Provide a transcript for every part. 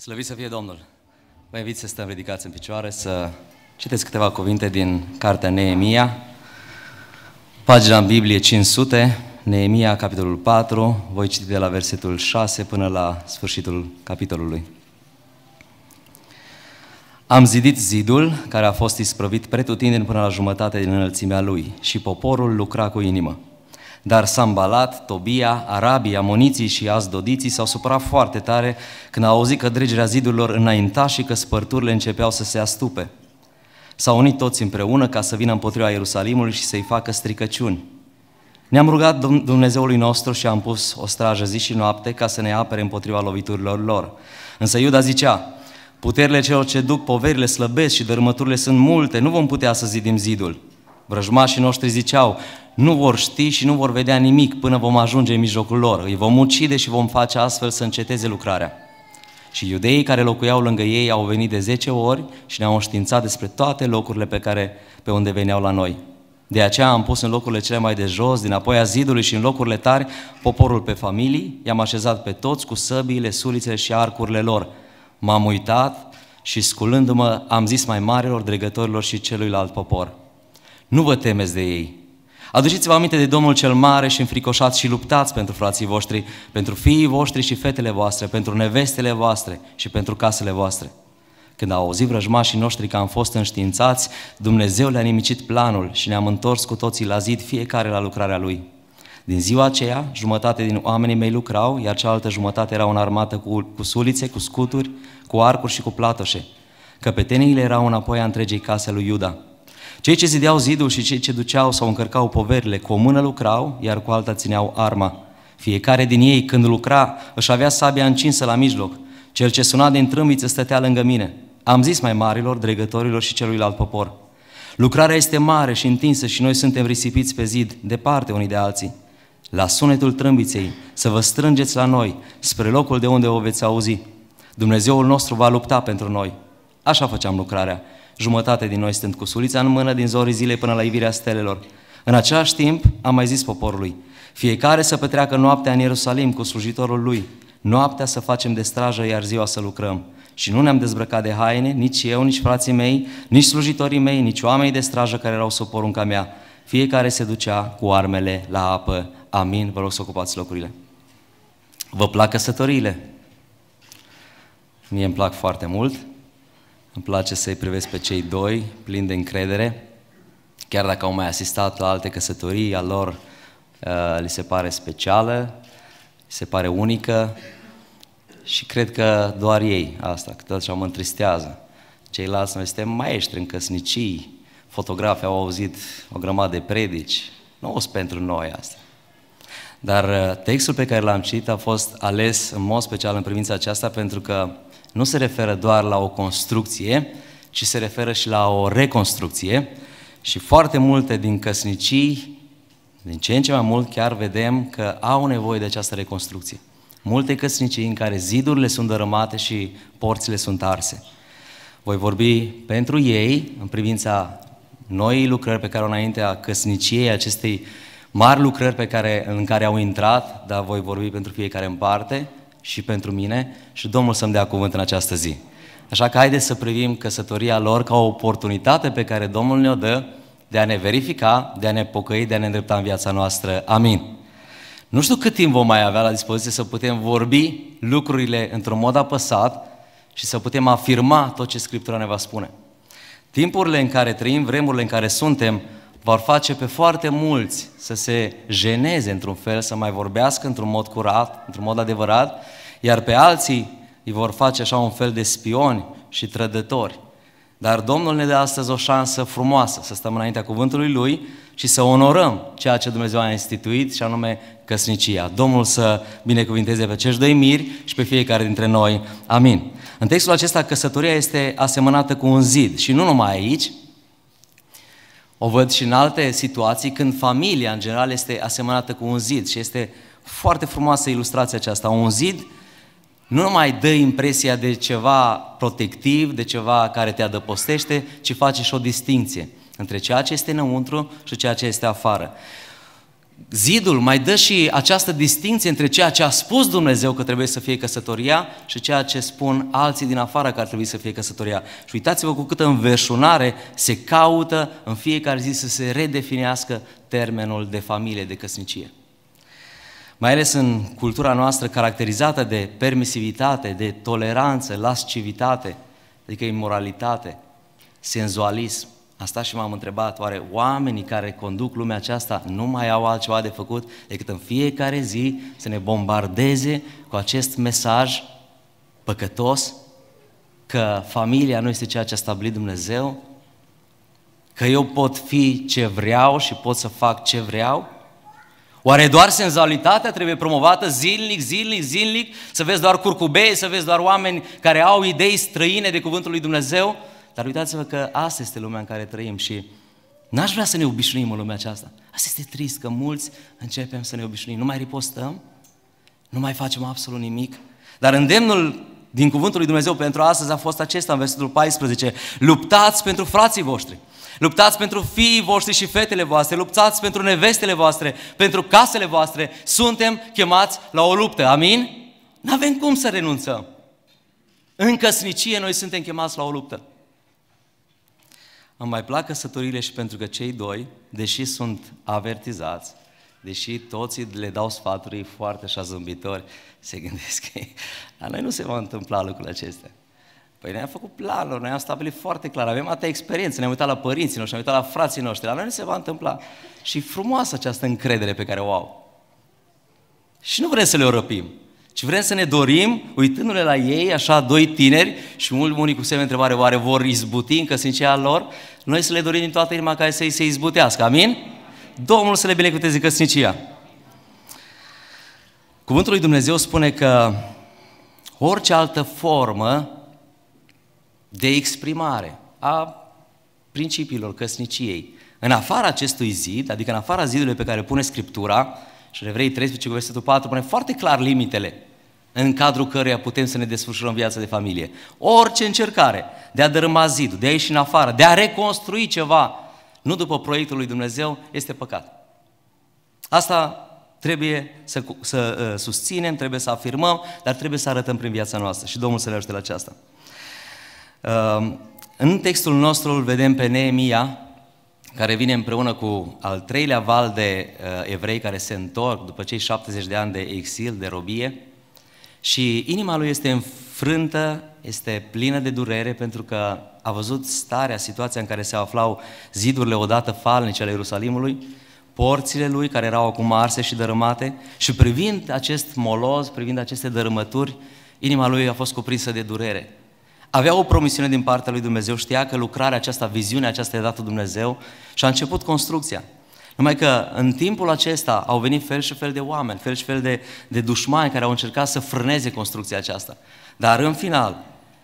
Slăvit să fie Domnul! Vă invit să stăm ridicați în picioare, să citeți câteva cuvinte din cartea Neemia, pagina în Biblie 500, Neemia, capitolul 4, voi citi de la versetul 6 până la sfârșitul capitolului. Am zidit zidul care a fost isprăvit pretutindeni până la jumătate din înălțimea lui și poporul lucra cu inimă. Dar Sambalat, Tobia, Arabii, Amoniții și Azdodiții s-au supărat foarte tare când au auzit că dregerea zidurilor înainta și că spărturile începeau să se astupe. S-au unit toți împreună ca să vină împotriva Ierusalimului și să-i facă stricăciuni. Ne-am rugat Dumnezeului nostru și am pus o strajă zi și noapte ca să ne apere împotriva loviturilor lor. Însă Iuda zicea, puterile celor ce duc poverile slăbesc și dărâmăturile sunt multe, nu vom putea să zidim zidul. Vrăjmașii noștri ziceau, nu vor ști și nu vor vedea nimic până vom ajunge în mijlocul lor. Îi vom ucide și vom face astfel să înceteze lucrarea. Și iudeii care locuiau lângă ei au venit de 10 ori și ne-au înștiințat despre toate locurile pe care pe unde veneau la noi. De aceea am pus în locurile cele mai de jos, din apoi a zidului și în locurile tari, poporul pe familii, i-am așezat pe toți cu săbiile, sulițele și arcurile lor. M-am uitat și sculându-mă am zis mai marilor dregătorilor și celuilalt popor, nu vă temeți de ei, Aduceți-vă aminte de Domnul cel mare și înfricoșați și luptați pentru frații voștri, pentru fiii voștri și fetele voastre, pentru nevestele voastre și pentru casele voastre. Când au auzit vrăjmașii noștri că am fost înștiințați, Dumnezeu le-a nimicit planul și ne-am întors cu toții la zid, fiecare la lucrarea lui. Din ziua aceea, jumătate din oamenii mei lucrau, iar cealaltă jumătate era în armată cu, cu sulițe, cu scuturi, cu arcuri și cu platoșe. Căpeteniile erau înapoi a întregii case lui Iuda – cei ce zideau zidul și cei ce duceau sau încărcau poverile, cu o mână lucrau, iar cu alta țineau arma. Fiecare din ei, când lucra, își avea sabia încinsă la mijloc. Cel ce suna din trâmbiță stătea lângă mine. Am zis mai marilor, dregătorilor și celuilalt popor. Lucrarea este mare și întinsă și noi suntem risipiți pe zid, departe unii de alții. La sunetul trâmbiței, să vă strângeți la noi, spre locul de unde o veți auzi. Dumnezeul nostru va lupta pentru noi. Așa făceam lucrarea jumătate din noi stând cu sulița în mână din zorii zilei până la ivirea stelelor. În același timp, am mai zis poporului, fiecare să petreacă noaptea în Ierusalim cu slujitorul lui, noaptea să facem de strajă, iar ziua să lucrăm. Și nu ne-am dezbrăcat de haine, nici eu, nici frații mei, nici slujitorii mei, nici oamenii de strajă care erau sub porunca mea. Fiecare se ducea cu armele la apă. Amin, vă rog să ocupați locurile. Vă plac căsătoriile? Mie îmi plac foarte mult. Îmi place să-i privesc pe cei doi, plini de încredere, chiar dacă au mai asistat la alte căsătorii, a lor uh, li se pare specială, li se pare unică și cred că doar ei asta, că tot așa mă întristează. Ceilalți noi suntem maestri în căsnicii, fotografi au auzit o grămadă de predici, nu o pentru noi asta. Dar uh, textul pe care l-am citit a fost ales în mod special în privința aceasta pentru că nu se referă doar la o construcție, ci se referă și la o reconstrucție și foarte multe din căsnicii, din ce în ce mai mult, chiar vedem că au nevoie de această reconstrucție. Multe căsnicii în care zidurile sunt dărâmate și porțile sunt arse. Voi vorbi pentru ei în privința noii lucrări pe care înaintea căsniciei acestei mari lucrări pe care, în care au intrat, dar voi vorbi pentru fiecare în parte, și pentru mine și Domnul să-mi dea cuvânt în această zi. Așa că haideți să privim căsătoria lor ca o oportunitate pe care Domnul ne-o dă de a ne verifica, de a ne pocăi, de a ne îndrepta în viața noastră. Amin. Nu știu cât timp vom mai avea la dispoziție să putem vorbi lucrurile într-un mod apăsat și să putem afirma tot ce Scriptura ne va spune. Timpurile în care trăim, vremurile în care suntem, vor face pe foarte mulți să se jeneze într-un fel, să mai vorbească într-un mod curat, într-un mod adevărat, iar pe alții îi vor face așa un fel de spioni și trădători. Dar Domnul ne dă astăzi o șansă frumoasă să stăm înaintea cuvântului Lui și să onorăm ceea ce Dumnezeu a instituit și anume căsnicia. Domnul să binecuvinteze pe cei doi miri și pe fiecare dintre noi. Amin. În textul acesta căsătoria este asemănată cu un zid și nu numai aici, o văd și în alte situații când familia în general este asemănată cu un zid și este foarte frumoasă ilustrația aceasta. Un zid nu numai dă impresia de ceva protectiv, de ceva care te adăpostește, ci face și o distinție între ceea ce este înăuntru și ceea ce este afară zidul mai dă și această distinție între ceea ce a spus Dumnezeu că trebuie să fie căsătoria și ceea ce spun alții din afară că ar trebui să fie căsătoria. Și uitați-vă cu câtă înverșunare se caută în fiecare zi să se redefinească termenul de familie, de căsnicie. Mai ales în cultura noastră caracterizată de permisivitate, de toleranță, lascivitate, adică imoralitate, senzualism, Asta și m-am întrebat, oare oamenii care conduc lumea aceasta nu mai au altceva de făcut decât în fiecare zi să ne bombardeze cu acest mesaj păcătos că familia nu este ceea ce a stabilit Dumnezeu, că eu pot fi ce vreau și pot să fac ce vreau? Oare doar senzualitatea trebuie promovată zilnic, zilnic, zilnic? Să vezi doar curcubei, să vezi doar oameni care au idei străine de cuvântul lui Dumnezeu? Dar uitați-vă că asta este lumea în care trăim și n-aș vrea să ne obișnuim în lumea aceasta. Asta este trist, că mulți începem să ne obișnuim. Nu mai ripostăm, nu mai facem absolut nimic, dar îndemnul din cuvântul lui Dumnezeu pentru astăzi a fost acesta în versetul 14. Luptați pentru frații voștri. Luptați pentru fiii voștri și fetele voastre, luptați pentru nevestele voastre, pentru casele voastre. Suntem chemați la o luptă, amin? Nu avem cum să renunțăm. În căsnicie noi suntem chemați la o luptă. Îmi mai plac căsătorile și pentru că cei doi, deși sunt avertizați, deși toți le dau sfaturi foarte așa zâmbitori, se gândesc că la noi nu se va întâmpla lucrul acesta. Păi noi am făcut planuri, noi am stabilit foarte clar, avem atâta experiență, ne-am uitat la părinții noștri, ne-am uitat la frații noștri, la noi nu se va întâmpla. Și frumoasă această încredere pe care o au. Și nu vrem să le răpim. Și vrem să ne dorim, uitându-ne la ei, așa, doi tineri și mulți unii cu semne întrebare, oare vor izbuti în căsnicia lor? Noi să le dorim din toată inima care să-i se izbutească, amin? Domnul să le binecuvânteze căsnicia. Cuvântul lui Dumnezeu spune că orice altă formă de exprimare a principiilor căsniciei, în afara acestui zid, adică în afara zidului pe care pune Scriptura, și revrei Evrei 13 cu versetul 4 pune foarte clar limitele în cadrul căreia putem să ne desfășurăm viața de familie. Orice încercare de a dărâma zidul, de a ieși în afară, de a reconstrui ceva, nu după proiectul lui Dumnezeu, este păcat. Asta trebuie să, să ă, susținem, trebuie să afirmăm, dar trebuie să arătăm prin viața noastră și Domnul să ne ajute la aceasta. Ă, în textul nostru îl vedem pe Neemia, care vine împreună cu al treilea val de uh, evrei care se întorc după cei 70 de ani de exil, de robie, și inima lui este înfrântă, este plină de durere pentru că a văzut starea, situația în care se aflau zidurile odată falnice ale Ierusalimului, porțile lui care erau acum arse și dărâmate și privind acest moloz, privind aceste dărâmături, inima lui a fost cuprinsă de durere. Avea o promisiune din partea lui Dumnezeu, știa că lucrarea aceasta, viziunea aceasta e dată Dumnezeu și a început construcția. Numai că în timpul acesta au venit fel și fel de oameni, fel și fel de, de dușmani care au încercat să frâneze construcția aceasta. Dar în final,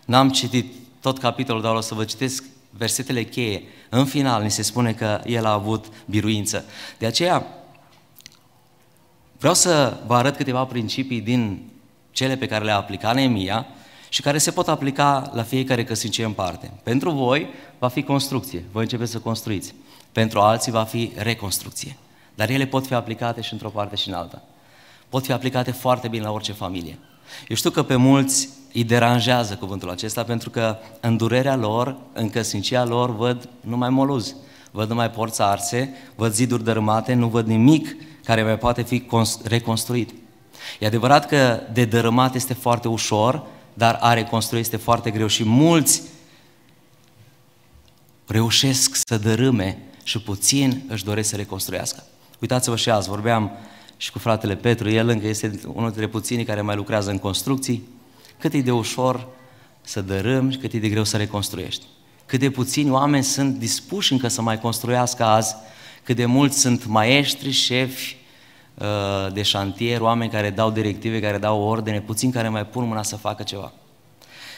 n-am citit tot capitolul, dar o să vă citesc versetele cheie. În final, ni se spune că el a avut biruință. De aceea, vreau să vă arăt câteva principii din cele pe care le-a aplicat Neemia, și care se pot aplica la fiecare căsnicie în parte. Pentru voi va fi construcție, voi începeți să construiți. Pentru alții va fi reconstrucție. Dar ele pot fi aplicate și într-o parte și în alta. Pot fi aplicate foarte bine la orice familie. Eu știu că pe mulți îi deranjează cuvântul acesta pentru că în durerea lor, în căsnicia lor, văd numai moluzi, văd numai porți arse, văd ziduri dărâmate, nu văd nimic care mai poate fi reconstruit. E adevărat că de dărâmat este foarte ușor, dar a reconstrui este foarte greu și mulți reușesc să dărâme și puțin își doresc să reconstruiască. Uitați-vă și azi, vorbeam și cu fratele Petru, el încă este unul dintre puținii care mai lucrează în construcții, cât e de ușor să dărâm și cât e de greu să reconstruiești. Cât de puțini oameni sunt dispuși încă să mai construiască azi, cât de mulți sunt maestri, șefi, Uh, de șantier, oameni care dau directive, care dau ordine, puțin care mai pun mâna să facă ceva.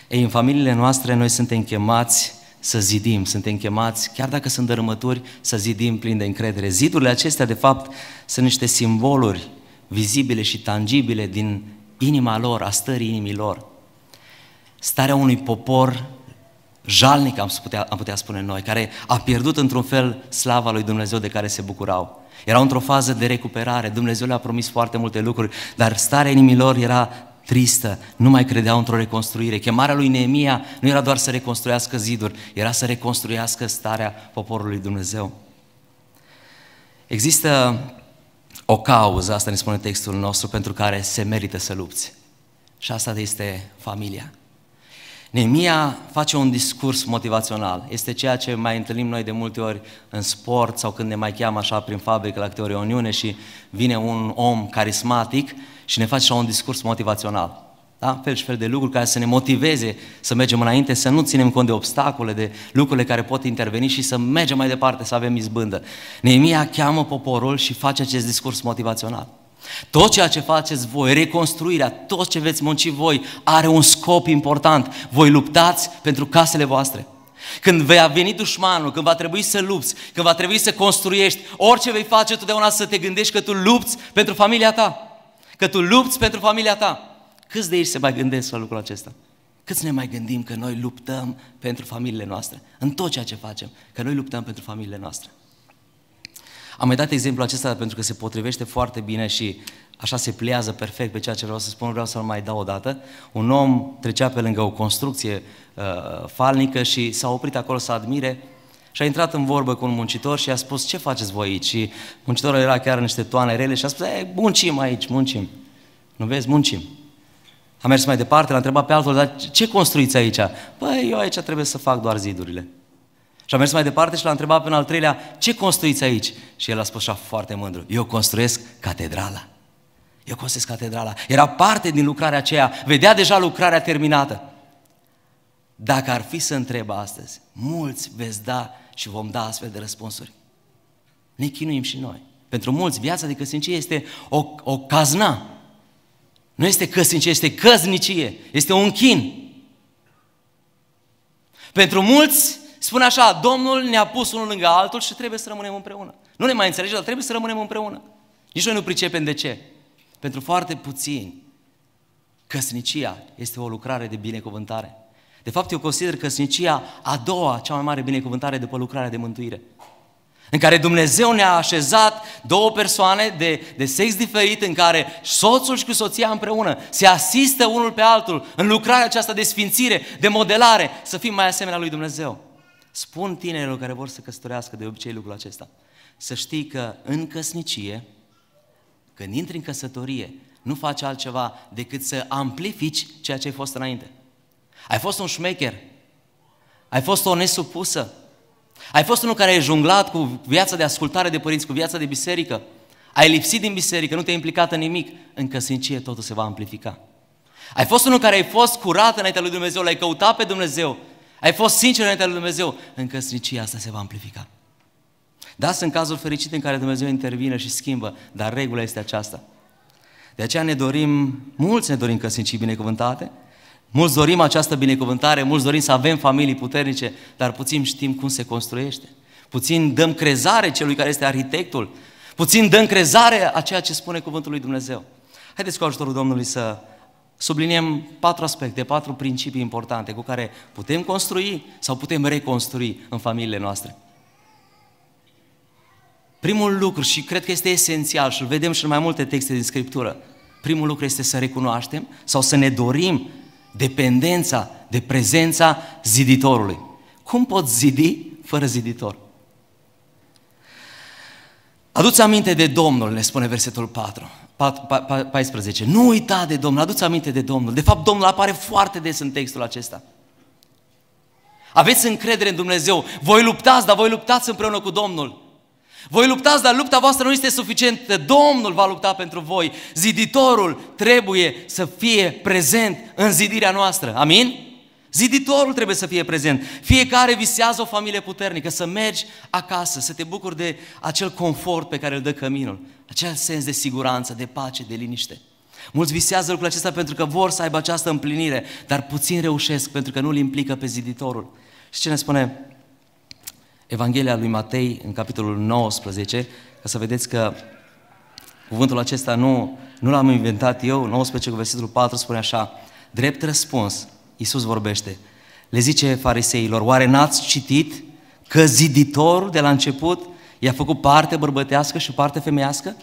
Ei, în familiile noastre noi suntem chemați să zidim, suntem chemați, chiar dacă sunt dărâmături, să zidim plin de încredere. Zidurile acestea, de fapt, sunt niște simboluri vizibile și tangibile din inima lor, a stării inimii lor. Starea unui popor jalnic, am putea, am putea spune noi, care a pierdut într-un fel slava lui Dumnezeu de care se bucurau. Erau într-o fază de recuperare, Dumnezeu le-a promis foarte multe lucruri, dar starea inimilor era tristă, nu mai credeau într-o reconstruire. Chemarea lui Neemia nu era doar să reconstruiască ziduri, era să reconstruiască starea poporului Dumnezeu. Există o cauză, asta ne spune textul nostru, pentru care se merită să lupți. Și asta este familia. Nemia face un discurs motivațional. Este ceea ce mai întâlnim noi de multe ori în sport sau când ne mai cheamă așa prin fabrică la câte o reuniune și vine un om carismatic și ne face așa un discurs motivațional. Da? Fel și fel de lucruri care să ne motiveze să mergem înainte, să nu ținem cont de obstacole, de lucrurile care pot interveni și să mergem mai departe, să avem izbândă. Neemia cheamă poporul și face acest discurs motivațional. Tot ceea ce faceți voi, reconstruirea, tot ce veți munci voi, are un scop important. Voi luptați pentru casele voastre. Când va veni dușmanul, când va trebui să lupți, când va trebui să construiești, orice vei face, totdeauna să te gândești că tu lupți pentru familia ta. Că tu lupți pentru familia ta. Câți de aici se mai gândesc la lucrul acesta? Câți ne mai gândim că noi luptăm pentru familiile noastre? În tot ceea ce facem, că noi luptăm pentru familiile noastre. Am mai dat exemplul acesta pentru că se potrivește foarte bine și așa se pliază perfect pe ceea ce vreau să spun, vreau să-l mai dau o dată. Un om trecea pe lângă o construcție uh, falnică și s-a oprit acolo să admire și a intrat în vorbă cu un muncitor și a spus, ce faceți voi aici? Și muncitorul era chiar în niște toane rele și a spus, e, muncim aici, muncim. Nu vezi, muncim. A mers mai departe, l-a întrebat pe altul, dar ce construiți aici? Păi, eu aici trebuie să fac doar zidurile. Și a mers mai departe și l-a întrebat pe un al treilea, ce construiți aici? Și el a spus așa foarte mândru, eu construiesc catedrala. Eu construiesc catedrala. Era parte din lucrarea aceea, vedea deja lucrarea terminată. Dacă ar fi să întreb astăzi, mulți veți da și vom da astfel de răspunsuri. Ne chinuim și noi. Pentru mulți, viața de căsnicie este o, o cazna. Nu este căsnicie, este căznicie. Este un chin. Pentru mulți, Spune așa, Domnul ne-a pus unul lângă altul și trebuie să rămânem împreună. Nu ne mai înțelege, dar trebuie să rămânem împreună. Nici noi nu pricepem de ce. Pentru foarte puțini, căsnicia este o lucrare de binecuvântare. De fapt, eu consider căsnicia a doua, cea mai mare binecuvântare după lucrarea de mântuire. În care Dumnezeu ne-a așezat două persoane de, de sex diferit, în care soțul și cu soția împreună se asistă unul pe altul în lucrarea aceasta de sfințire, de modelare, să fim mai asemenea lui Dumnezeu. Spun tinerilor care vor să căsătorească de obicei lucrul acesta. Să știi că în căsnicie, când intri în căsătorie, nu faci altceva decât să amplifici ceea ce ai fost înainte. Ai fost un șmecher, ai fost o nesupusă, ai fost unul care ai junglat cu viața de ascultare de părinți, cu viața de biserică, ai lipsit din biserică, nu te-ai implicat în nimic, în căsnicie totul se va amplifica. Ai fost unul care ai fost curat înaintea lui Dumnezeu, l-ai căutat pe Dumnezeu, ai fost sincer înaintea lui Dumnezeu, în căsnicia asta se va amplifica. Da, sunt cazuri fericite în care Dumnezeu intervine și schimbă, dar regula este aceasta. De aceea ne dorim, mulți ne dorim căsnicii binecuvântate, mulți dorim această binecuvântare, mulți dorim să avem familii puternice, dar puțin știm cum se construiește. Puțin dăm crezare celui care este arhitectul, puțin dăm crezare a ceea ce spune cuvântul lui Dumnezeu. Haideți cu ajutorul Domnului să subliniem patru aspecte, patru principii importante cu care putem construi sau putem reconstrui în familiile noastre. Primul lucru, și cred că este esențial și îl vedem și în mai multe texte din Scriptură, primul lucru este să recunoaștem sau să ne dorim dependența de prezența ziditorului. Cum pot zidi fără ziditor? Aduți aminte de Domnul, ne spune versetul 4, 14. Nu uita de Domnul, aduți aminte de Domnul. De fapt, Domnul apare foarte des în textul acesta. Aveți încredere în Dumnezeu. Voi luptați, dar voi luptați împreună cu Domnul. Voi luptați, dar lupta voastră nu este suficientă. Domnul va lupta pentru voi. Ziditorul trebuie să fie prezent în zidirea noastră. Amin? Ziditorul trebuie să fie prezent. Fiecare visează o familie puternică, să mergi acasă, să te bucuri de acel confort pe care îl dă căminul, acel sens de siguranță, de pace, de liniște. Mulți visează lucrul acesta pentru că vor să aibă această împlinire, dar puțin reușesc pentru că nu îl implică pe ziditorul. Și ce ne spune Evanghelia lui Matei în capitolul 19, ca să vedeți că cuvântul acesta nu, nu l-am inventat eu, 19 cu versetul 4 spune așa, drept răspuns, Iisus vorbește. Le zice fariseilor, oare n-ați citit că ziditorul de la început i-a făcut parte bărbătească și parte femeiască?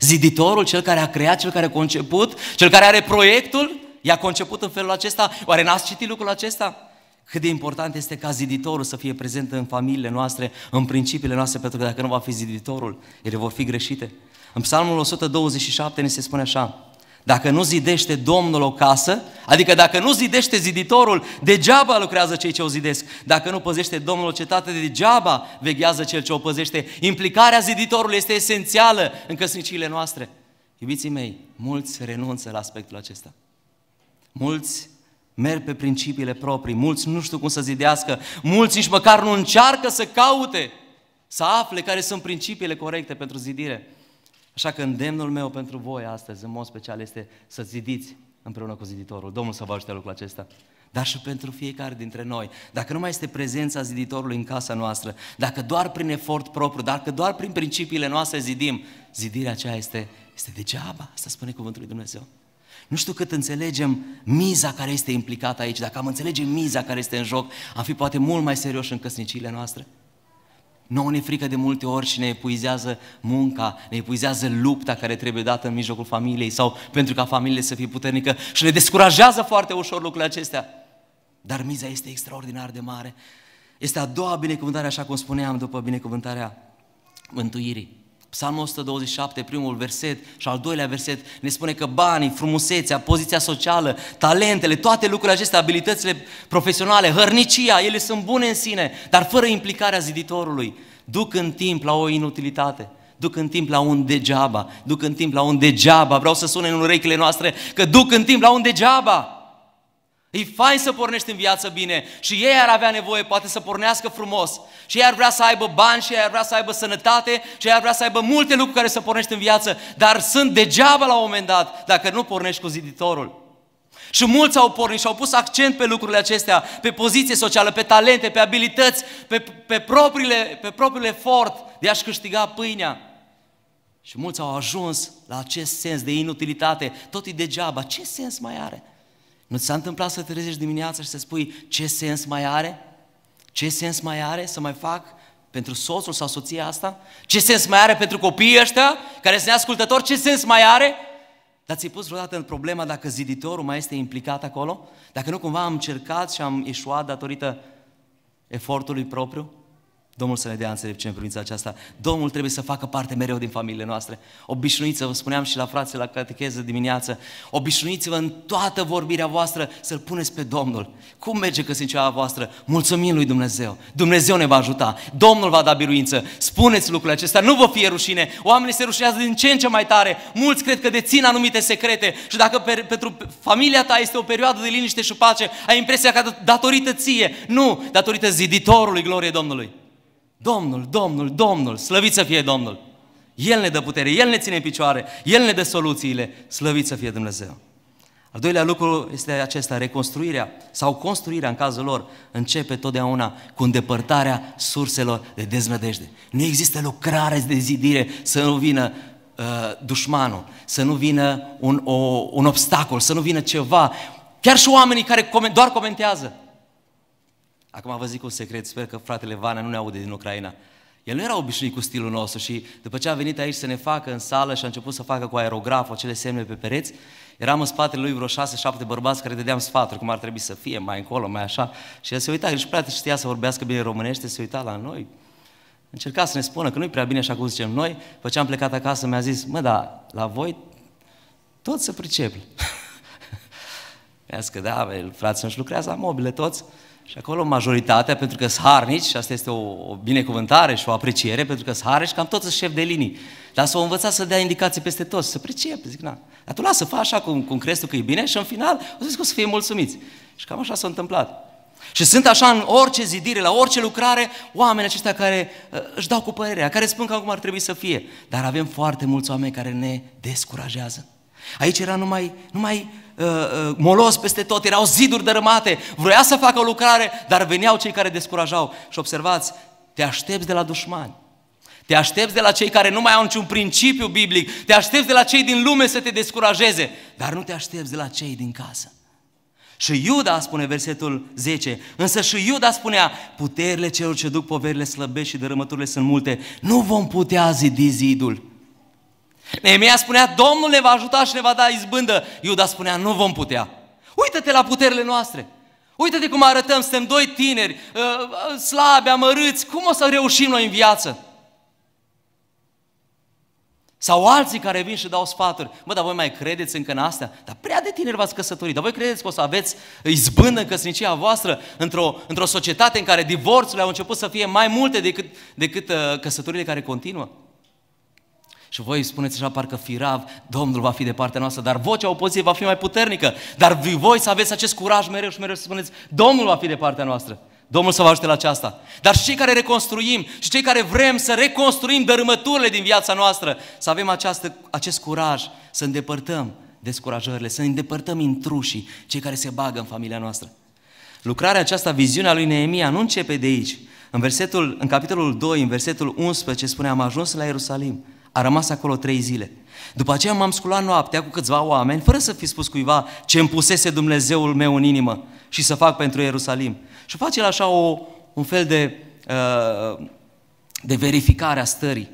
Ziditorul, cel care a creat, cel care a conceput, cel care are proiectul, i-a conceput în felul acesta? Oare n-ați citit lucrul acesta? Cât de important este ca ziditorul să fie prezent în familiile noastre, în principiile noastre, pentru că dacă nu va fi ziditorul, ele vor fi greșite. În Psalmul 127 ne se spune așa, dacă nu zidește Domnul o casă, adică dacă nu zidește ziditorul, degeaba lucrează cei ce o zidesc. Dacă nu păzește Domnul o cetate, degeaba veghează cel ce o păzește. Implicarea ziditorului este esențială în căsniciile noastre. Iubiții mei, mulți renunță la aspectul acesta. Mulți merg pe principiile proprii, mulți nu știu cum să zidească, mulți nici măcar nu încearcă să caute, să afle care sunt principiile corecte pentru zidire. Așa că îndemnul meu pentru voi astăzi, în mod special, este să zidiți împreună cu ziditorul. Domnul să vă ajute lucrul acesta dar și pentru fiecare dintre noi. Dacă nu mai este prezența ziditorului în casa noastră, dacă doar prin efort propriu, dacă doar prin principiile noastre zidim, zidirea aceea este, este degeaba, asta spune cuvântul lui Dumnezeu. Nu știu cât înțelegem miza care este implicată aici, dacă am înțelege miza care este în joc, am fi poate mult mai serioși în căsnicile noastre. Nouă ne frică de multe ori și ne epuizează munca, ne epuizează lupta care trebuie dată în mijlocul familiei sau pentru ca familia să fie puternică și ne descurajează foarte ușor lucrurile acestea. Dar miza este extraordinar de mare. Este a doua binecuvântare, așa cum spuneam, după binecuvântarea mântuirii. Psalmul 127, primul verset și al doilea verset, ne spune că banii, frumusețea, poziția socială, talentele, toate lucrurile acestea, abilitățile profesionale, hărnicia, ele sunt bune în sine, dar fără implicarea ziditorului, duc în timp la o inutilitate duc în timp la un degeaba, duc în timp la un degeaba, vreau să sune în urechile noastre că duc în timp la un degeaba. E fain să pornești în viață bine și ei ar avea nevoie poate să pornească frumos și ei ar vrea să aibă bani și ei ar vrea să aibă sănătate și ei ar vrea să aibă multe lucruri care să pornești în viață, dar sunt degeaba la un moment dat dacă nu pornești cu ziditorul. Și mulți au pornit și au pus accent pe lucrurile acestea, pe poziție socială, pe talente, pe abilități, pe, pe, propriile, pe propriile efort de a-și câștiga pâinea. Și mulți au ajuns la acest sens de inutilitate. Tot e degeaba. Ce sens mai are? Nu ți s-a întâmplat să te trezești dimineața și să spui ce sens mai are? Ce sens mai are să mai fac pentru soțul sau soția asta? Ce sens mai are pentru copiii ăștia care sunt neascultători? Ce sens mai are? Dar ți-ai pus vreodată în problema dacă ziditorul mai este implicat acolo? Dacă nu cumva am încercat și am ieșuat datorită efortului propriu? Domnul să ne dea înțelepciune în privința aceasta. Domnul trebuie să facă parte mereu din familiile noastre. Obișnuiți-vă, vă spuneam și la frații la catecheză dimineață, obișnuiți-vă în toată vorbirea voastră să-L puneți pe Domnul. Cum merge căsnicia voastră? Mulțumim lui Dumnezeu. Dumnezeu ne va ajuta. Domnul va da biruință. Spuneți lucrurile acestea, nu vă fie rușine. Oamenii se rușinează din ce în ce mai tare. Mulți cred că dețin anumite secrete și dacă pe, pentru familia ta este o perioadă de liniște și pace, ai impresia că datorită ție. Nu, datorită ziditorului, glorie Domnului. Domnul, Domnul, Domnul, slăvit să fie Domnul! El ne dă putere, El ne ține în picioare, El ne dă soluțiile, slăvit să fie Dumnezeu! Al doilea lucru este acesta, reconstruirea sau construirea în cazul lor începe totdeauna cu îndepărtarea surselor de deznădejde. Nu există lucrare de zidire să nu vină uh, dușmanul, să nu vină un, o, un obstacol, să nu vină ceva. Chiar și oamenii care doar comentează, Acum vă zic un secret, sper că fratele Vana nu ne aude din Ucraina. El nu era obișnuit cu stilul nostru și după ce a venit aici să ne facă în sală și a început să facă cu aerograful acele semne pe pereți, eram în spatele lui vreo șase, șapte bărbați care dădeam sfaturi, cum ar trebui să fie, mai încolo, mai așa. Și el se uita, și prea știa să vorbească bine românește, se uita la noi. Încerca să ne spună că nu-i prea bine așa cum zicem noi. După ce am plecat acasă, mi-a zis, mă, da, la voi tot să pricep. mi-a zis că da, frații nu-și lucrează la mobile toți. Și acolo majoritatea, pentru că sunt harnici, și asta este o, o binecuvântare și o apreciere, pentru că sunt harnici, cam toți sunt șef de linii. Dar s-au învățat să dea indicații peste tot, să pricepe, zic, na. Dar tu lasă, fă așa cum, cum crezi tu că e bine și în final o să că o să fie mulțumiți. Și cam așa s-a întâmplat. Și sunt așa în orice zidire, la orice lucrare, oameni aceștia care uh, își dau cu părerea, care spun că acum ar trebui să fie. Dar avem foarte mulți oameni care ne descurajează. Aici era numai, numai uh, uh, molos peste tot, erau ziduri dărâmate, vroia să facă o lucrare, dar veneau cei care descurajau. Și observați, te aștepți de la dușmani. Te aștepți de la cei care nu mai au niciun principiu biblic. Te aștepți de la cei din lume să te descurajeze. Dar nu te aștepți de la cei din casă. Și Iuda, spune versetul 10, însă și Iuda spunea, puterile celor ce duc poverile slăbești și dărâmăturile sunt multe, nu vom putea zidi zidul. Neemia spunea, Domnul ne va ajuta și ne va da izbândă. Iuda spunea, nu vom putea. Uită-te la puterile noastre. Uită-te cum arătăm, suntem doi tineri, ă, ă, slabi, amărâți, cum o să reușim noi în viață? Sau alții care vin și dau sfaturi. Mă, dar voi mai credeți încă în astea? Dar prea de tineri v-ați căsătorit. Dar voi credeți că o să aveți izbândă în căsnicia voastră într-o, într societate în care divorțurile au început să fie mai multe decât, decât ă, căsătorile care continuă? Și voi spuneți așa parcă firav, Domnul va fi de partea noastră, dar vocea opoziției va fi mai puternică. Dar voi să aveți acest curaj mereu și mereu să spuneți, Domnul va fi de partea noastră. Domnul să vă ajute la aceasta. Dar și cei care reconstruim și cei care vrem să reconstruim dărâmăturile din viața noastră, să avem această, acest curaj, să îndepărtăm descurajările, să îndepărtăm intrușii, cei care se bagă în familia noastră. Lucrarea aceasta, viziunea lui Neemia, nu începe de aici. În, versetul, în capitolul 2, în versetul 11, spune, am ajuns la Ierusalim a rămas acolo trei zile. După aceea m-am sculat noaptea cu câțiva oameni, fără să fi spus cuiva ce îmi pusese Dumnezeul meu în inimă și să fac pentru Ierusalim. Și face așa o, un fel de, uh, de verificare a stării.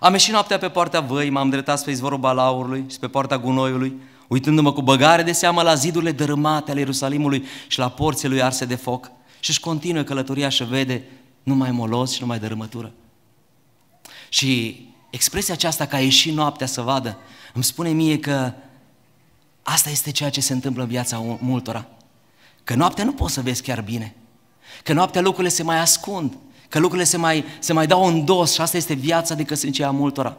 Am ieșit noaptea pe poarta văi, m-am dreptat spre izvorul balaurului și pe poarta gunoiului, uitându-mă cu băgare de seamă la zidurile dărâmate ale Ierusalimului și la porții lui arse de foc. Și își continuă călătoria și vede numai molos și numai dărâmătură. Și expresia aceasta ca a ieșit noaptea să vadă, îmi spune mie că asta este ceea ce se întâmplă în viața multora. Că noaptea nu poți să vezi chiar bine. Că noaptea lucrurile se mai ascund. Că lucrurile se mai, se mai dau în dos și asta este viața de căsnicia multora.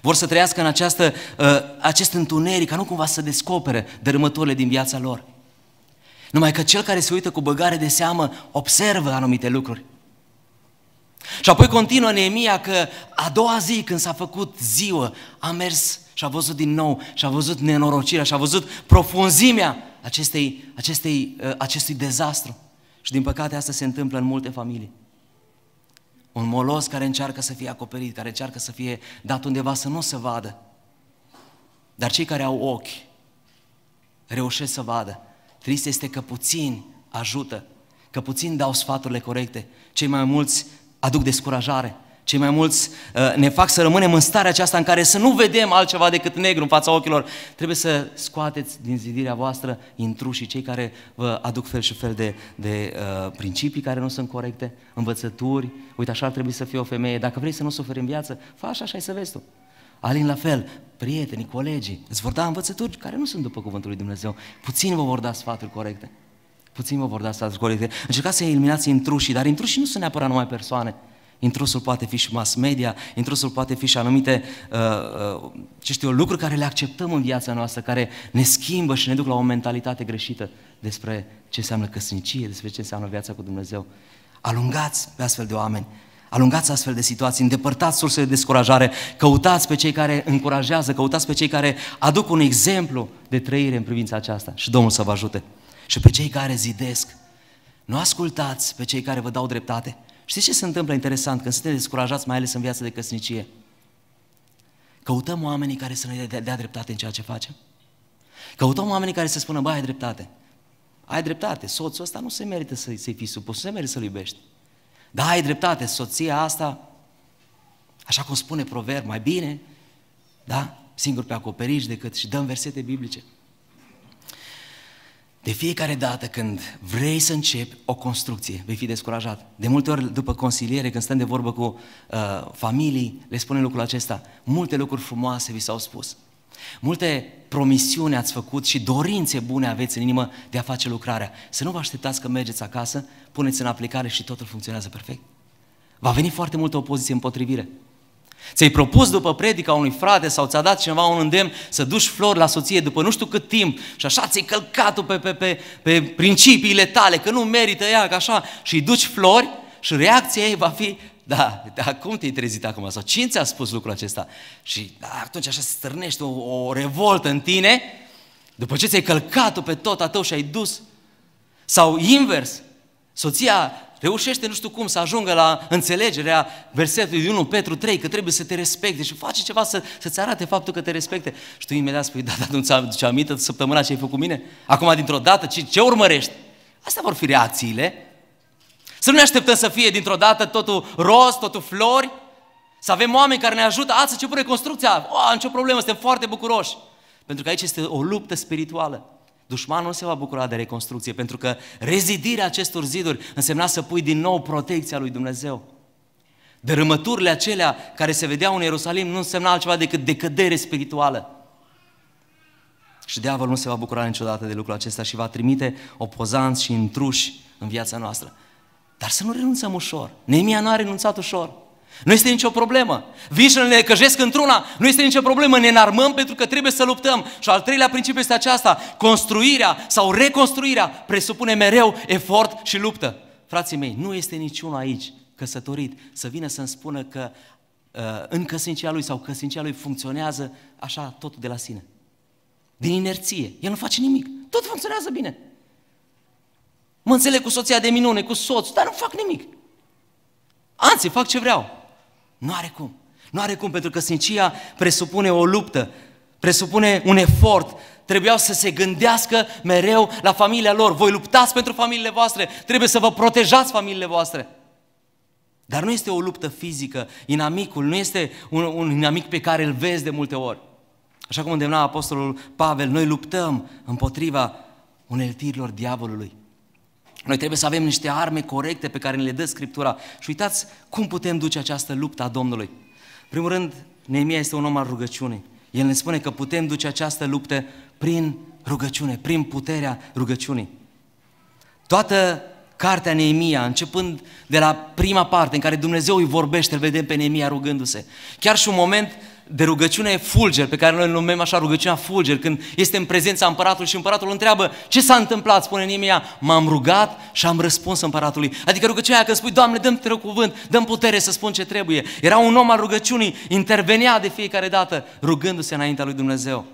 Vor să trăiască în această, uh, acest întuneric, ca nu cumva să descopere dărâmătorile din viața lor. Numai că cel care se uită cu băgare de seamă observă anumite lucruri. Și apoi continuă Neemia că a doua zi când s-a făcut ziua, a mers și a văzut din nou, și a văzut nenorocirea, și a văzut profunzimea acestei, acestei, uh, acestui dezastru. Și din păcate asta se întâmplă în multe familii. Un molos care încearcă să fie acoperit, care încearcă să fie dat undeva să nu se vadă. Dar cei care au ochi reușesc să vadă. Trist este că puțin ajută, că puțin dau sfaturile corecte. Cei mai mulți aduc descurajare. Cei mai mulți uh, ne fac să rămânem în starea aceasta în care să nu vedem altceva decât negru în fața ochilor. Trebuie să scoateți din zidirea voastră intrușii, cei care vă aduc fel și fel de, de uh, principii care nu sunt corecte, învățături. Uite, așa ar trebui să fie o femeie. Dacă vrei să nu suferi în viață, fă așa și să vezi tu. Alin la fel, prietenii, colegii, îți vor da învățături care nu sunt după cuvântul lui Dumnezeu. Puțin vă vor da sfaturi corecte. Puțin mă vor da să quo electric. Încercați să eliminați intrușii, dar intrușii nu sunt neapărat numai persoane. Intrusul poate fi și mass media, intrusul poate fi și anumite uh, uh, ce știu, lucruri care le acceptăm în viața noastră, care ne schimbă și ne duc la o mentalitate greșită despre ce înseamnă căsnicie, despre ce înseamnă viața cu Dumnezeu. Alungați pe astfel de oameni, alungați astfel de situații, îndepărtați sursele de descurajare, căutați pe cei care încurajează, căutați pe cei care aduc un exemplu de trăire în privința aceasta și Domnul să vă ajute și pe cei care zidesc. Nu ascultați pe cei care vă dau dreptate. Știți ce se întâmplă interesant când sunteți descurajați, mai ales în viața de căsnicie? Căutăm oamenii care să ne dea dreptate în ceea ce facem. Căutăm oamenii care să spună, bă, ai dreptate. Ai dreptate, soțul ăsta nu se merită să-i, să fii supus, nu se merită să-l iubești. Da, ai dreptate, soția asta, așa cum spune proverb, mai bine, da, singur pe acoperiș decât și dăm versete biblice. De fiecare dată când vrei să începi o construcție, vei fi descurajat. De multe ori, după consiliere, când stăm de vorbă cu uh, familii, le spunem lucrul acesta. Multe lucruri frumoase vi s-au spus. Multe promisiuni ați făcut și dorințe bune aveți în inimă de a face lucrarea. Să nu vă așteptați că mergeți acasă, puneți în aplicare și totul funcționează perfect. Va veni foarte multă opoziție împotrivire. Ți-ai propus după predica unui frate sau ți-a dat cineva un îndemn să duci flori la soție după nu știu cât timp și așa ți-ai călcat pe, pe, pe, pe principiile tale, că nu merită ea, că așa, și îi duci flori și reacția ei va fi, da, da, cum te-ai trezit acum? Sau cine ți-a spus lucrul acesta? Și da, atunci așa se stârnește o, o revoltă în tine, după ce ți-ai călcat-o pe tot a tău și ai dus. Sau invers, soția reușește nu știu cum să ajungă la înțelegerea versetului 1 Petru 3, că trebuie să te respecte și face ceva să, să-ți arate faptul că te respecte. Și tu imediat spui, da, da, nu ți-am aduce aminte săptămâna ce ai făcut cu mine? Acum, dintr-o dată, ce, ce urmărești? Astea vor fi reacțiile. Să nu ne așteptăm să fie dintr-o dată totul roz, totul flori, să avem oameni care ne ajută, ați început reconstrucția, o, nicio problemă, suntem foarte bucuroși. Pentru că aici este o luptă spirituală dușmanul nu se va bucura de reconstrucție, pentru că rezidirea acestor ziduri însemna să pui din nou protecția lui Dumnezeu. Dărâmăturile acelea care se vedeau în Ierusalim nu însemna altceva decât decădere spirituală. Și diavolul nu se va bucura niciodată de lucrul acesta și va trimite opozanți și intruși în viața noastră. Dar să nu renunțăm ușor. Nemia nu a renunțat ușor. Nu este nicio problemă. Vii ne căjesc într-una, nu este nicio problemă, ne înarmăm pentru că trebuie să luptăm. Și al treilea principiu este aceasta, construirea sau reconstruirea presupune mereu efort și luptă. Frații mei, nu este niciunul aici căsătorit să vină să-mi spună că uh, în căsnicia lui sau căsnicia lui funcționează așa totul de la sine. Din inerție. El nu face nimic. Tot funcționează bine. Mă înțeleg cu soția de minune, cu soț, dar nu fac nimic. Anții fac ce vreau. Nu are cum. Nu are cum, pentru că sincia presupune o luptă, presupune un efort, trebuiau să se gândească mereu la familia lor. Voi luptați pentru familiile voastre, trebuie să vă protejați familiile voastre. Dar nu este o luptă fizică, inamicul nu este un, un inamic pe care îl vezi de multe ori. Așa cum îndemna apostolul Pavel, noi luptăm împotriva uneltirilor diavolului. Noi trebuie să avem niște arme corecte pe care ne le dă Scriptura. Și uitați cum putem duce această luptă a Domnului. În primul rând, Neemia este un om al rugăciunii. El ne spune că putem duce această luptă prin rugăciune, prin puterea rugăciunii. Toată cartea Neemia, începând de la prima parte în care Dumnezeu îi vorbește, îl vedem pe Neemia rugându-se. Chiar și un moment de rugăciune fulger, pe care noi îl numim așa rugăciunea fulger, când este în prezența împăratului și împăratul întreabă ce s-a întâmplat, spune Nimia, m-am rugat și am răspuns împăratului. Adică rugăciunea când spui, Doamne, dăm te cuvânt, dăm putere să spun ce trebuie. Era un om al rugăciunii, intervenea de fiecare dată, rugându-se înaintea lui Dumnezeu.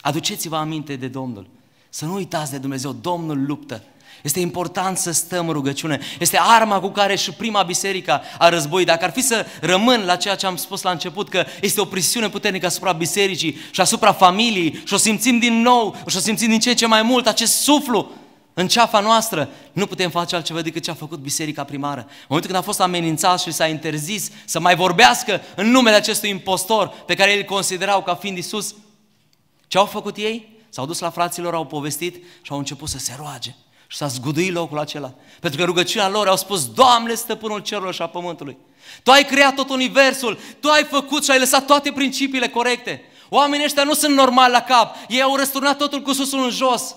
Aduceți-vă aminte de Domnul. Să nu uitați de Dumnezeu, Domnul luptă este important să stăm în rugăciune. Este arma cu care și prima biserică a război. Dacă ar fi să rămân la ceea ce am spus la început, că este o presiune puternică asupra bisericii și asupra familiei și o simțim din nou și o simțim din ce ce mai mult, acest suflu în ceafa noastră, nu putem face altceva decât ce a făcut biserica primară. În momentul când a fost amenințat și s-a interzis să mai vorbească în numele acestui impostor pe care îl considerau ca fiind Isus, ce au făcut ei? S-au dus la fraților, au povestit și au început să se roage și s-a zguduit locul acela. Pentru că rugăciunea lor au spus, Doamne, stăpânul cerului și a pământului, Tu ai creat tot universul, Tu ai făcut și ai lăsat toate principiile corecte. Oamenii ăștia nu sunt normali la cap, ei au răsturnat totul cu susul în jos.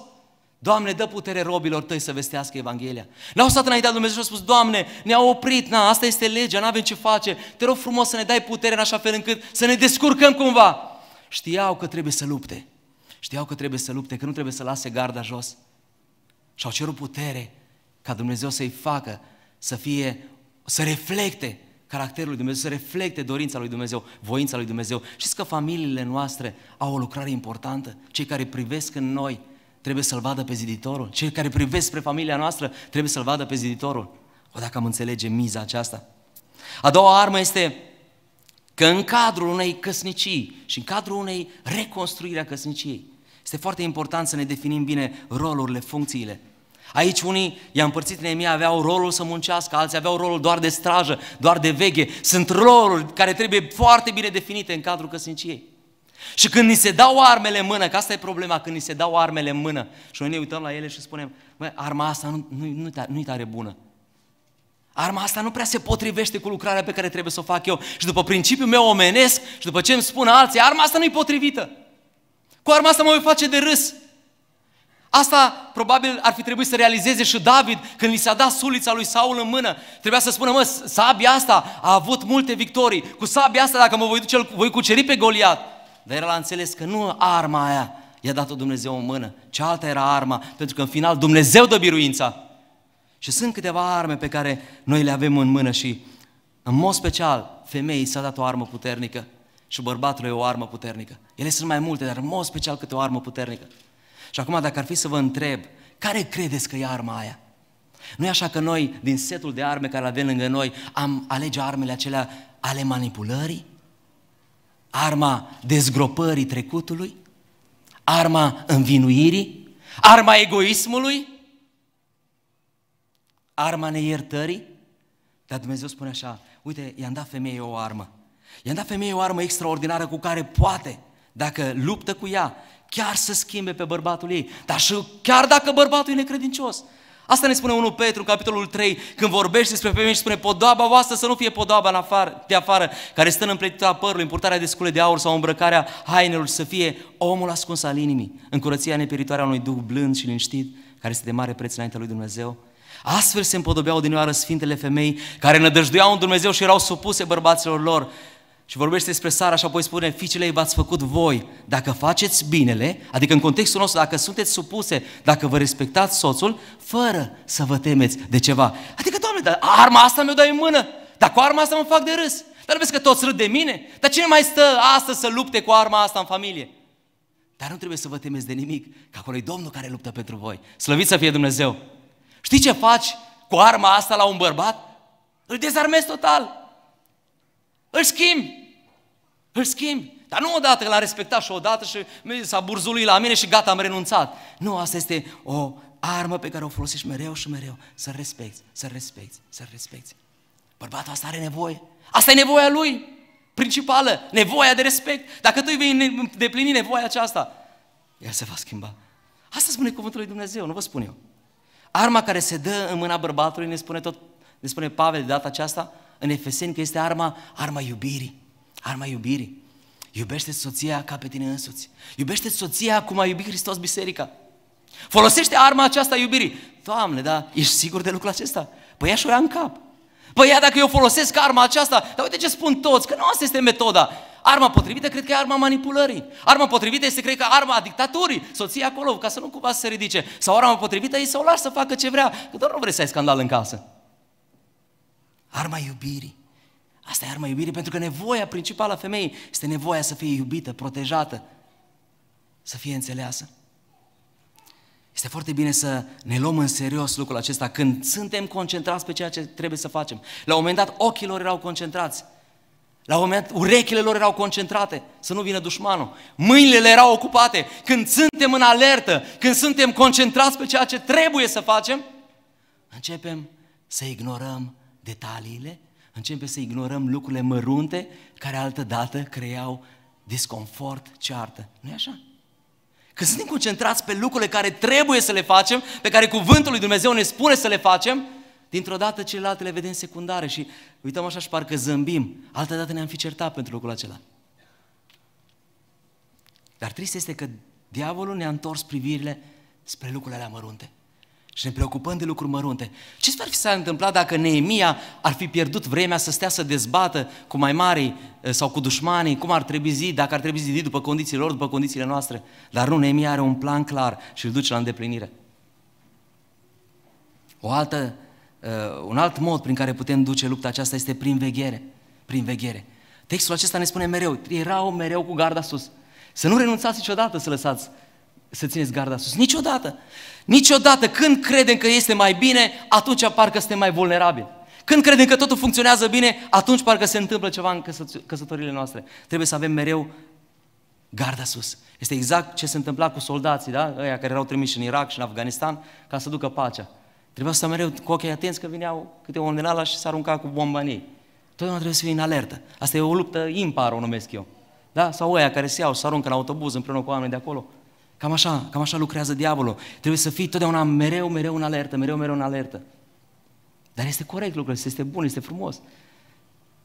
Doamne, dă putere robilor tăi să vestească Evanghelia. N-au stat înaintea Dumnezeu și au spus, Doamne, ne-au oprit, na, asta este legea, nu avem ce face. Te rog frumos să ne dai putere în așa fel încât să ne descurcăm cumva. Știau că trebuie să lupte. Știau că trebuie să lupte, că nu trebuie să lase garda jos. Și au cerut putere ca Dumnezeu să-i facă să fie, să reflecte caracterul lui Dumnezeu, să reflecte dorința lui Dumnezeu, voința lui Dumnezeu. Știți că familiile noastre au o lucrare importantă. Cei care privesc în noi trebuie să-L vadă pe ziditorul. Cei care privesc spre familia noastră trebuie să-L vadă pe ziditorul. O, dacă am înțelege miza aceasta. A doua armă este că în cadrul unei căsnicii și în cadrul unei reconstruire a căsniciei, este foarte important să ne definim bine rolurile, funcțiile. Aici unii i-a împărțit Neemia, aveau rolul să muncească, alții aveau rolul doar de strajă, doar de veghe. Sunt roluri care trebuie foarte bine definite în cadrul căsniciei. Și când ni se dau armele în mână, că asta e problema, când ni se dau armele în mână și noi ne uităm la ele și spunem, măi, arma asta nu, nu, nu, nu-i tare bună. Arma asta nu prea se potrivește cu lucrarea pe care trebuie să o fac eu. Și după principiul meu omenesc și după ce îmi spun alții, arma asta nu-i potrivită. Cu arma asta mă voi face de râs. Asta probabil ar fi trebuit să realizeze și David când li s-a dat sulița lui Saul în mână. Trebuia să spună, mă, sabia asta a avut multe victorii. Cu sabia asta, dacă mă voi duce, voi cuceri pe Goliat. Dar el a înțeles că nu arma aia i-a dat-o Dumnezeu în mână, ce alta era arma, pentru că în final Dumnezeu dă biruința. Și sunt câteva arme pe care noi le avem în mână și în mod special femeii s-a dat o armă puternică și bărbatul e o armă puternică. Ele sunt mai multe, dar în mod special câte o armă puternică. Și acum dacă ar fi să vă întreb, care credeți că e arma aia? Nu e așa că noi, din setul de arme care avem lângă noi, am alege armele acelea ale manipulării? Arma dezgropării trecutului? Arma învinuirii? Arma egoismului? Arma neiertării? Dar Dumnezeu spune așa, uite, i-am dat femeie o armă. I-am dat femeie o armă extraordinară cu care poate, dacă luptă cu ea, chiar să schimbe pe bărbatul ei. Dar și chiar dacă bărbatul e necredincios. Asta ne spune 1 Petru, în capitolul 3, când vorbește despre femei și spune podoaba voastră să nu fie podoaba în afară, de afară, care stă în împletita părului, în purtarea de scule de aur sau îmbrăcarea hainelor, să fie omul ascuns al inimii, în curăția neperitoare a unui duh blând și liniștit, care este de mare preț înaintea lui Dumnezeu, Astfel se împodobeau din oară sfintele femei care nădăjduiau în Dumnezeu și erau supuse bărbaților lor. Și vorbește despre Sara și apoi spune, fiicele v-ați făcut voi, dacă faceți binele, adică în contextul nostru, dacă sunteți supuse, dacă vă respectați soțul, fără să vă temeți de ceva. Adică, Doamne, dar arma asta mi-o dai în mână, dar cu arma asta mă fac de râs. Dar vezi că toți râd de mine? Dar cine mai stă astăzi să lupte cu arma asta în familie? Dar nu trebuie să vă temeți de nimic, că acolo e Domnul care luptă pentru voi. Slăvit să fie Dumnezeu! Știi ce faci cu arma asta la un bărbat? Îl dezarmezi total! Îl schimbi! Îl schimbi. Dar nu odată, l-a respectat și odată și s-a burzului la mine și gata, am renunțat. Nu, asta este o armă pe care o folosești mereu și mereu. să respecti, să respecti, să respecti. Bărbatul asta are nevoie. Asta e nevoia lui principală, nevoia de respect. Dacă tu îi vei deplini nevoia aceasta, el se va schimba. Asta spune cuvântul lui Dumnezeu, nu vă spun eu. Arma care se dă în mâna bărbatului, ne spune tot, ne spune Pavel de data aceasta, în Efeseni, că este arma, arma iubirii. Arma iubirii. iubește soția ca pe tine însuți. iubește soția cum a iubit Hristos biserica. Folosește arma aceasta iubirii. Doamne, da, ești sigur de lucrul acesta? Păi ia și în cap. Păi ia dacă eu folosesc arma aceasta, dar uite ce spun toți, că nu asta este metoda. Arma potrivită cred că e arma manipulării. Arma potrivită este, cred că, arma dictaturii. Soția acolo, ca să nu cumva să se ridice. Sau arma potrivită e să o lași să facă ce vrea, că doar nu vrei să ai scandal în casă. Arma iubirii. Asta e arma iubirii, pentru că nevoia principală a femeii este nevoia să fie iubită, protejată, să fie înțeleasă. Este foarte bine să ne luăm în serios lucrul acesta când suntem concentrați pe ceea ce trebuie să facem. La un moment dat ochii lor erau concentrați. La un moment dat urechile lor erau concentrate, să nu vină dușmanul. Mâinile le erau ocupate. Când suntem în alertă, când suntem concentrați pe ceea ce trebuie să facem, începem să ignorăm detaliile începem să ignorăm lucrurile mărunte care altădată creau disconfort, ceartă. nu e așa? Când suntem concentrați pe lucrurile care trebuie să le facem, pe care cuvântul lui Dumnezeu ne spune să le facem, dintr-o dată celelalte le vedem secundare și uităm așa și parcă zâmbim. Altă dată ne-am fi certat pentru lucrul acela. Dar trist este că diavolul ne-a întors privirile spre lucrurile alea mărunte. Și ne preocupăm de lucruri mărunte. Ce s-ar fi s-a întâmplat dacă Neemia ar fi pierdut vremea să stea să dezbată cu mai mari eh, sau cu dușmanii, cum ar trebui zi, dacă ar trebui zi după condițiile lor, după condițiile noastre. Dar nu, Neemia are un plan clar și îl duce la îndeplinire. O altă, eh, un alt mod prin care putem duce lupta aceasta este prin veghere. Prin veghere. Textul acesta ne spune mereu, erau mereu cu garda sus. Să nu renunțați niciodată să lăsați să țineți garda sus. Niciodată. Niciodată. Când credem că este mai bine, atunci parcă suntem mai vulnerabili. Când credem că totul funcționează bine, atunci parcă se întâmplă ceva în căsătorile noastre. Trebuie să avem mereu garda sus. Este exact ce se întâmpla cu soldații, da? Aia care erau trimiși în Irak și în Afganistan ca să ducă pacea. Trebuia să mereu cu ochii atenți că vineau câte o îndenală și s-arunca cu bomba în ei. Totdeauna trebuie să fie în alertă. Asta e o luptă impară, o numesc eu. Da? Sau aia care se iau, se aruncă în autobuz împreună cu oamenii de acolo. Cam așa, cam așa lucrează diavolul. Trebuie să fii totdeauna mereu, mereu în alertă, mereu, mereu în alertă. Dar este corect lucrul ăsta, este bun, este frumos.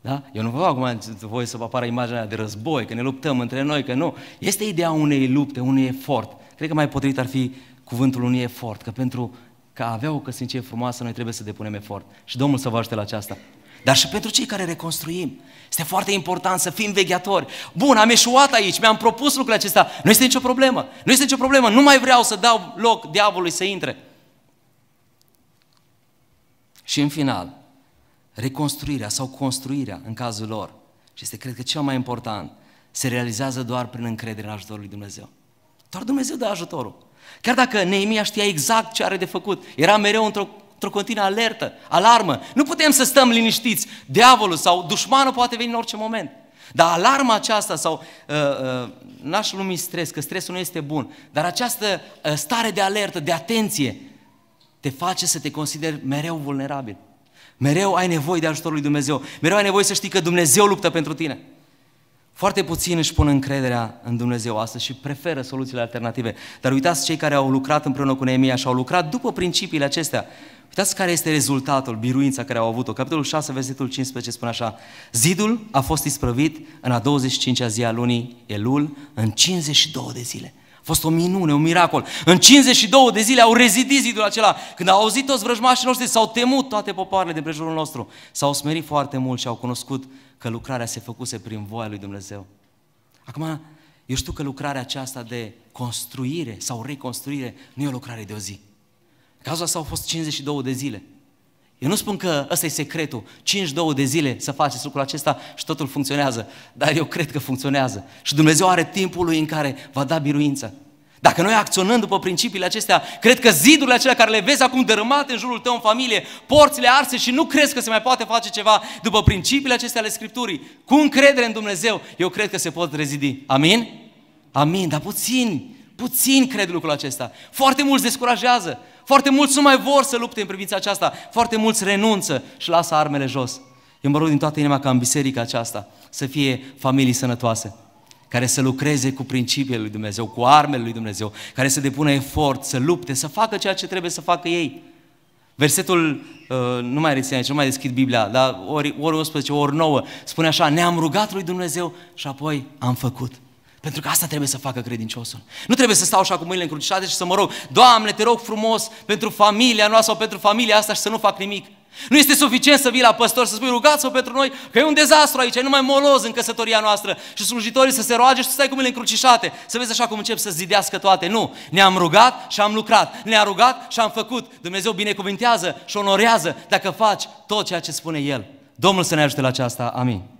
Da? Eu nu vă fac acum voi să vă apară imaginea de război, că ne luptăm între noi, că nu. Este ideea unei lupte, unui efort. Cred că mai potrivit ar fi cuvântul unui efort, că pentru că avea o căsnicie frumoasă, noi trebuie să depunem efort. Și Domnul să vă ajute la aceasta. Dar și pentru cei care reconstruim. Este foarte important să fim vegheatori. Bun, am eșuat aici, mi-am propus lucrul acesta. Nu este nicio problemă. Nu este nicio problemă. Nu mai vreau să dau loc diavolului să intre. Și în final, reconstruirea sau construirea în cazul lor, și este cred că cel mai important, se realizează doar prin încredere în ajutorul lui Dumnezeu. Doar Dumnezeu dă ajutorul. Chiar dacă Neemia știa exact ce are de făcut, era mereu într-o într-o continuă alertă, alarmă. Nu putem să stăm liniștiți. Diavolul sau dușmanul poate veni în orice moment. Dar alarma aceasta sau uh, uh, n-aș lumi stres, că stresul nu este bun, dar această uh, stare de alertă, de atenție, te face să te consideri mereu vulnerabil. Mereu ai nevoie de ajutorul lui Dumnezeu. Mereu ai nevoie să știi că Dumnezeu luptă pentru tine. Foarte puțini își pun încrederea în Dumnezeu astăzi și preferă soluțiile alternative. Dar uitați cei care au lucrat împreună cu Neemia și au lucrat după principiile acestea. Uitați care este rezultatul, biruința care au avut-o. Capitolul 6, versetul 15 spune așa. Zidul a fost isprăvit în a 25-a zi a lunii Elul, în 52 de zile. A fost o minune, un miracol. În 52 de zile au rezidit zidul acela. Când au auzit toți vrăjmașii noștri, s-au temut toate popoarele de prejurul nostru. S-au smerit foarte mult și au cunoscut că lucrarea se făcuse prin voia lui Dumnezeu. Acum, eu știu că lucrarea aceasta de construire sau reconstruire nu e o lucrare de o zi. Cazul ăsta au fost 52 de zile. Eu nu spun că ăsta e secretul, 52 de zile să faceți lucrul acesta și totul funcționează, dar eu cred că funcționează. Și Dumnezeu are timpul lui în care va da biruință. Dacă noi acționăm după principiile acestea, cred că zidurile acelea care le vezi acum dărâmate în jurul tău în familie, porțile arse și nu crezi că se mai poate face ceva după principiile acestea ale Scripturii, cu încredere în Dumnezeu, eu cred că se pot rezidi. Amin? Amin, dar puțin, puțin cred lucrul acesta. Foarte mulți descurajează, foarte mulți nu mai vor să lupte în privința aceasta, foarte mulți renunță și lasă armele jos. Eu mă rog din toată inima ca în biserica aceasta să fie familii sănătoase, care să lucreze cu principiile lui Dumnezeu, cu armele lui Dumnezeu, care să depună efort, să lupte, să facă ceea ce trebuie să facă ei. Versetul, uh, nu mai rețin aici, nu mai deschid Biblia, dar ori, ori 11, ori 9, spune așa, ne-am rugat lui Dumnezeu și apoi am făcut. Pentru că asta trebuie să facă credinciosul. Nu trebuie să stau așa cu mâinile încrucișate și să mă rog, Doamne, te rog frumos pentru familia noastră sau pentru familia asta și să nu fac nimic. Nu este suficient să vii la păstor să spui rugați-o pentru noi, că e un dezastru aici, e numai moloz în căsătoria noastră și slujitorii să se roage și să stai cu mâinile încrucișate, să vezi așa cum încep să zidească toate. Nu, ne-am rugat și am lucrat, ne-a rugat și am făcut. Dumnezeu binecuvintează și onorează dacă faci tot ceea ce spune El. Domnul să ne ajute la aceasta. Amin.